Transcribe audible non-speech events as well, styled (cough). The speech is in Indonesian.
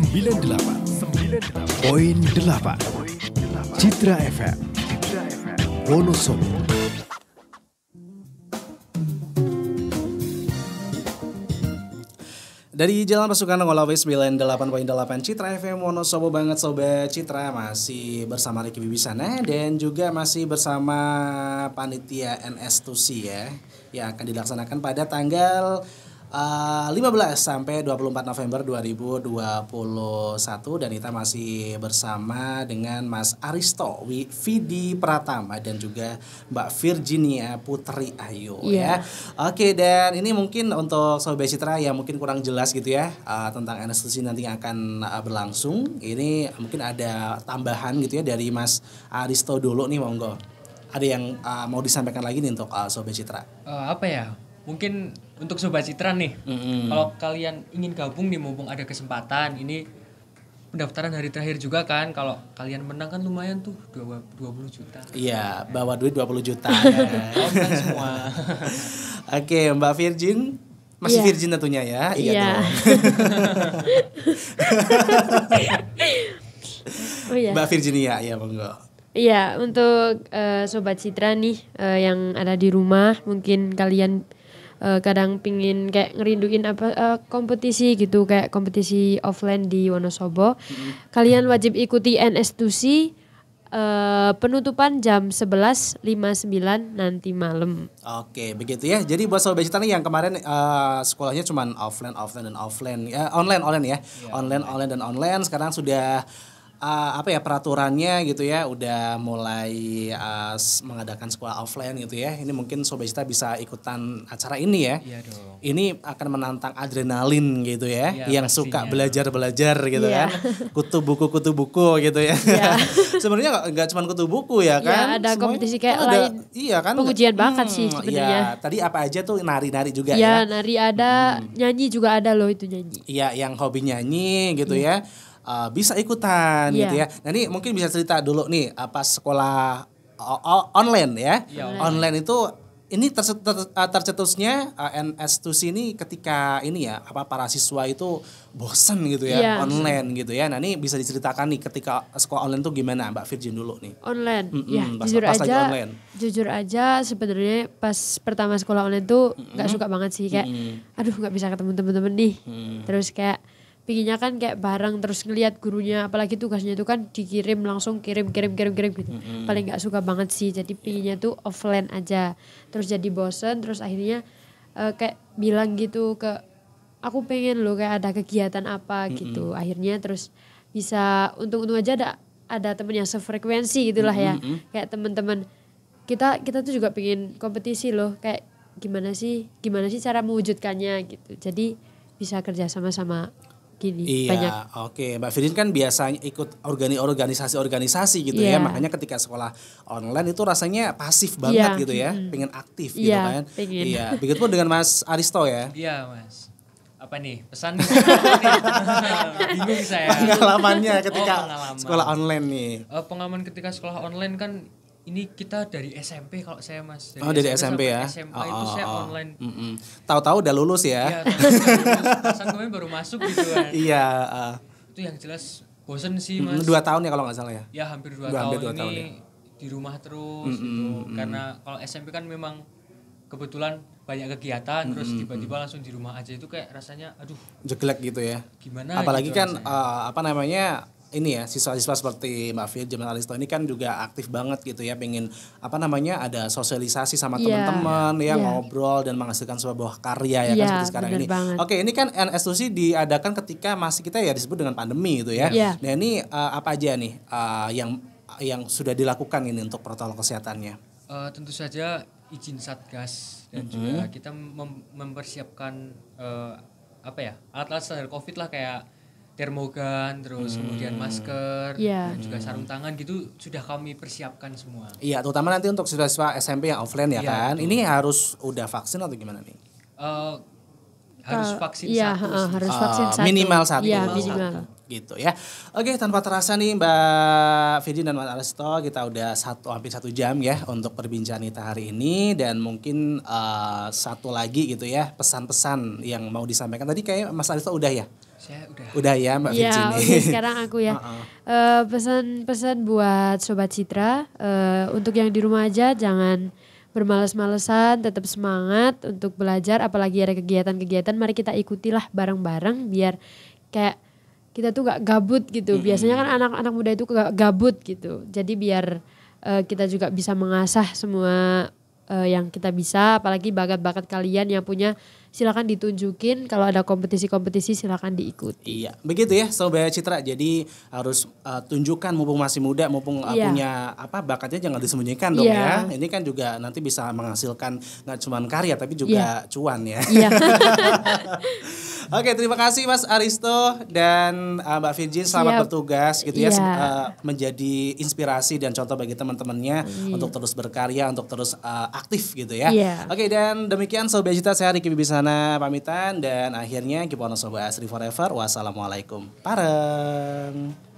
98 delapan Poin 8 Citra FM Wonosobo Dari Jalan Pasukan poin 98.8 Citra FM Wonosobo banget Sobat Citra Masih bersama Riki Bibisana Dan juga masih bersama Panitia NS 2 c ya Yang akan dilaksanakan pada tanggal Uh, eh, 15 sampai 24 November 2021 dan kita masih bersama dengan Mas Aristo Vidi Pratama dan juga Mbak Virginia Putri Ayu yeah. ya. Oke dan ini mungkin untuk Sobat Citra yang mungkin kurang jelas gitu ya uh, tentang anestesi nanti yang akan uh, berlangsung. Ini mungkin ada tambahan gitu ya dari Mas Aristo dulu nih monggo. Ada yang uh, mau disampaikan lagi nih untuk uh, Sobat Citra. Uh, apa ya? mungkin untuk sobat Citra nih mm-hmm. kalau kalian ingin gabung nih mumpung ada kesempatan ini pendaftaran hari terakhir juga kan kalau kalian menang kan lumayan tuh 20 juta iya bawa duit 20 juta (laughs) ya. kan semua (laughs) oke okay, Mbak Virgin masih yeah. virgin tentunya ya iya yeah. (laughs) oh, yeah. Mbak Virginia ya monggo Iya, untuk uh, sobat Citra nih uh, yang ada di rumah, mungkin kalian uh, kadang pingin kayak ngerinduin apa uh, kompetisi gitu kayak kompetisi offline di Wonosobo. Mm-hmm. Kalian wajib ikuti NS2C Uh, eh, penutupan jam 11.59 nanti malam. Oke, begitu ya. Jadi buat sobat Bejita yang kemarin uh, sekolahnya cuman offline, offline dan offline, ya online, online ya, yeah, online, online, online dan online. Sekarang sudah uh, apa ya peraturannya gitu ya udah mulai uh, mengadakan sekolah offline gitu ya ini mungkin Sobesta bisa ikutan acara ini ya iya dong. ini akan menantang adrenalin gitu ya, ya yang pastinya. suka belajar belajar gitu ya. kan kutu buku kutu buku gitu ya, ya. (laughs) sebenarnya nggak cuma kutu buku ya iya, kan ya, ada kompetisi kayak kan ada, lain iya kan pengujian bakat hmm, sih iya. sebenarnya ya, tadi apa aja tuh nari nari juga ya, ya. nari ada hmm. nyanyi juga ada loh itu nyanyi iya yang hobi nyanyi gitu hmm. ya uh, bisa ikutan yeah. gitu iya. ya. Nah ini mungkin bisa cerita dulu nih apa eh, sekolah online ya. Yeah. Iya, online itu ini eh, tercetusnya ter, uh, ns 2 ini ketika ini ya apa para siswa itu bosen gitu ya yeah. online gitu ya. Nah ini bisa diceritakan nih ketika sekolah online tuh gimana Mbak Virgin dulu nih? Online, mm -hmm, ya pas, jujur pas aja. online. Jujur aja sebenarnya pas pertama sekolah online tuh nggak mm -hmm. suka banget sih kayak, mm -hmm. aduh nggak bisa ketemu temen-temen nih. Mm Terus kayak pinginnya kan kayak bareng terus ngelihat gurunya apalagi tugasnya itu kan dikirim langsung kirim kirim kirim kirim gitu mm-hmm. paling nggak suka banget sih jadi iya. pinginnya yeah. tuh offline aja terus jadi bosen terus akhirnya uh, kayak bilang gitu ke aku pengen loh kayak ada kegiatan apa mm-hmm. gitu akhirnya terus bisa untung-untung aja ada ada temen yang sefrekuensi gitulah mm-hmm. ya kayak teman-teman kita kita tuh juga pengen kompetisi loh kayak gimana sih gimana sih cara mewujudkannya gitu jadi bisa kerja sama sama gini iya, banyak. Oke, okay. Mbak Firin kan biasanya ikut organisasi-organisasi gitu yeah. ya. Iya. Makanya ketika sekolah online itu rasanya pasif banget yeah. gitu ya, Hmm. pengen aktif yeah, gitu kan. Pengen. Iya, begitu dengan Mas Aristo ya. Iya, Mas. Apa nih? Pesan (laughs) Bingung saya. Pengalamannya ketika oh, pengalaman. sekolah online nih. Uh, pengalaman ketika sekolah online kan ini kita dari SMP kalau saya mas dari oh dari SMP, SMP ya SMA oh, itu saya oh. oh. online mm -mm. tahu-tahu udah lulus ya, ya kemarin baru masuk gitu kan (laughs) iya uh. itu yang jelas bosen sih mas mm -mm, dua tahun ya kalau nggak salah ya ya hampir dua, dua tahun hampir dua ini tahun, ya. di rumah terus mm -mm, gitu. mm -mm. karena kalau SMP kan memang kebetulan banyak kegiatan mm -hmm. terus tiba-tiba langsung di rumah aja itu kayak rasanya aduh jelek gitu ya gimana apalagi gitu kan uh, apa namanya ini ya siswa-siswa seperti Mbak Fir, Jaman Alisto ini kan juga aktif banget gitu ya, pengen apa namanya ada sosialisasi sama yeah. teman-teman ya yeah. ngobrol dan menghasilkan sebuah buah karya ya yeah, kan iya, seperti sekarang ini. Banget. Oke, ini kan NSTC diadakan ketika masih kita ya disebut dengan pandemi gitu ya. Yeah. Nah ini uh, apa aja nih uh, yang yang sudah dilakukan ini untuk protokol kesehatannya? Uh, tentu saja izin satgas dan mm -hmm. juga kita mem mempersiapkan uh, apa ya alat-alat standar covid lah kayak termogan terus hmm. kemudian masker yeah. dan juga sarung tangan gitu sudah kami persiapkan semua. Iya, terutama nanti untuk siswa-siswa SMP yang offline ya, ya kan. Itu. Ini harus udah vaksin atau gimana nih? Uh, harus vaksin ya, satu. harus vaksin ah, satu. Minimal satu. Ya, minimal. Gitu ya. Oke, tanpa terasa nih Mbak Fidin dan Mbak Aresto, kita udah satu hampir satu jam ya untuk perbincangan kita hari ini dan mungkin uh, satu lagi gitu ya pesan-pesan yang mau disampaikan tadi kayak Mas Alisto udah ya. Saya udah. Udah ya Mbak Fidi. Ya, sekarang aku ya. Eh, pesan-pesan uh -uh. uh, buat Sobat Citra uh, untuk yang di rumah aja jangan bermalas-malesan, tetap semangat untuk belajar. Apalagi ada kegiatan-kegiatan, mari kita ikutilah bareng-bareng biar kayak kita tuh gak gabut gitu. Biasanya kan anak-anak muda itu gak gabut gitu. Jadi biar uh, kita juga bisa mengasah semua uh, yang kita bisa apalagi bakat-bakat kalian yang punya silakan ditunjukin kalau ada kompetisi-kompetisi silakan diikuti. Iya, begitu ya Sobat Citra. Jadi harus uh, tunjukkan mumpung masih muda mumpung uh, punya apa bakatnya jangan disembunyikan dong iya. ya. Ini kan juga nanti bisa menghasilkan nggak cuma karya tapi juga iya. cuan ya. Iya. (laughs) (laughs) Oke, terima kasih Mas Aristo dan uh, Mbak Virgin selamat Siap. bertugas gitu ya iya. uh, menjadi inspirasi dan contoh bagi teman-temannya yeah. untuk terus berkarya, untuk terus uh, aktif gitu ya. Yeah. Oke, dan demikian Sobat Cita saya Riki Bibisana pamitan dan akhirnya Kipono Sobat Asri Forever. Wassalamualaikum. Pareng.